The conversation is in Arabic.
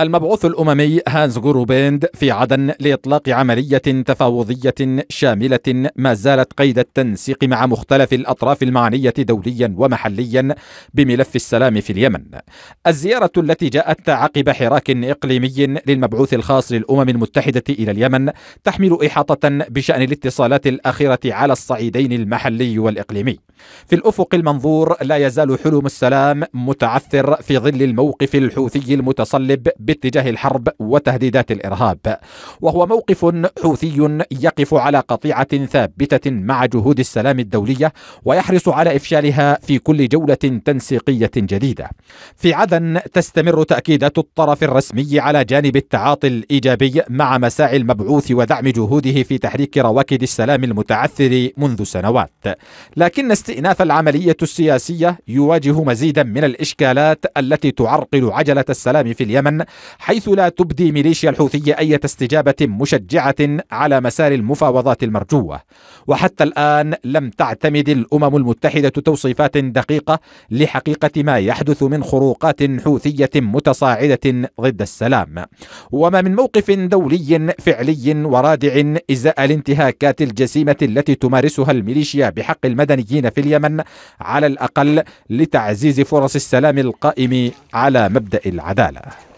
المبعوث الأممي هانز جوروبيند في عدن لإطلاق عملية تفاوضية شاملة ما زالت قيد التنسيق مع مختلف الأطراف المعنية دوليا ومحليا بملف السلام في اليمن الزيارة التي جاءت عقب حراك إقليمي للمبعوث الخاص للأمم المتحدة إلى اليمن تحمل إحاطة بشأن الاتصالات الأخيرة على الصعيدين المحلي والإقليمي في الأفق المنظور لا يزال حلم السلام متعثر في ظل الموقف الحوثي المتصلب باتجاه الحرب وتهديدات الارهاب وهو موقف حوثي يقف على قطيعه ثابته مع جهود السلام الدوليه ويحرص على افشالها في كل جوله تنسيقيه جديده في عدن تستمر تاكيدات الطرف الرسمي على جانب التعاطي الايجابي مع مساعي المبعوث ودعم جهوده في تحريك رواكد السلام المتعثر منذ سنوات لكن استئناف العمليه السياسيه يواجه مزيدا من الاشكالات التي تعرقل عجله السلام في اليمن حيث لا تبدي ميليشيا الحوثية أي استجابة مشجعة على مسار المفاوضات المرجوة وحتى الآن لم تعتمد الأمم المتحدة توصيفات دقيقة لحقيقة ما يحدث من خروقات حوثية متصاعدة ضد السلام وما من موقف دولي فعلي ورادع إزاء الانتهاكات الجسيمة التي تمارسها الميليشيا بحق المدنيين في اليمن على الأقل لتعزيز فرص السلام القائم على مبدأ العدالة